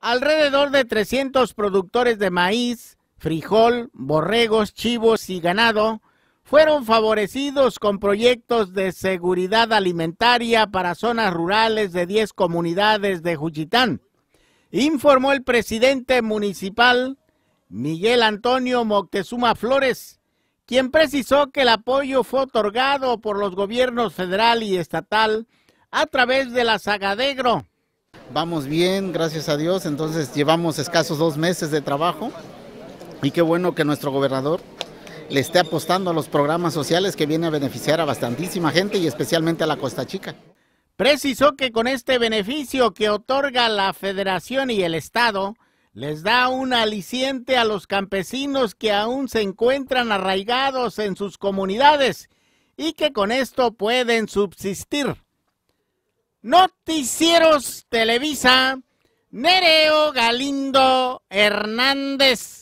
Alrededor de 300 productores de maíz, frijol, borregos, chivos y ganado fueron favorecidos con proyectos de seguridad alimentaria para zonas rurales de 10 comunidades de Juchitán, informó el presidente municipal Miguel Antonio Moctezuma Flores, quien precisó que el apoyo fue otorgado por los gobiernos federal y estatal a través de la Sagadegro, Vamos bien, gracias a Dios. Entonces llevamos escasos dos meses de trabajo y qué bueno que nuestro gobernador le esté apostando a los programas sociales que viene a beneficiar a bastantísima gente y especialmente a la Costa Chica. Precisó que con este beneficio que otorga la Federación y el Estado, les da un aliciente a los campesinos que aún se encuentran arraigados en sus comunidades y que con esto pueden subsistir. Noticieros Televisa, Nereo Galindo Hernández.